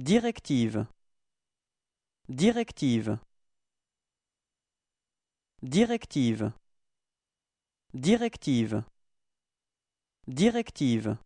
Directive Directive Directive Directive Directive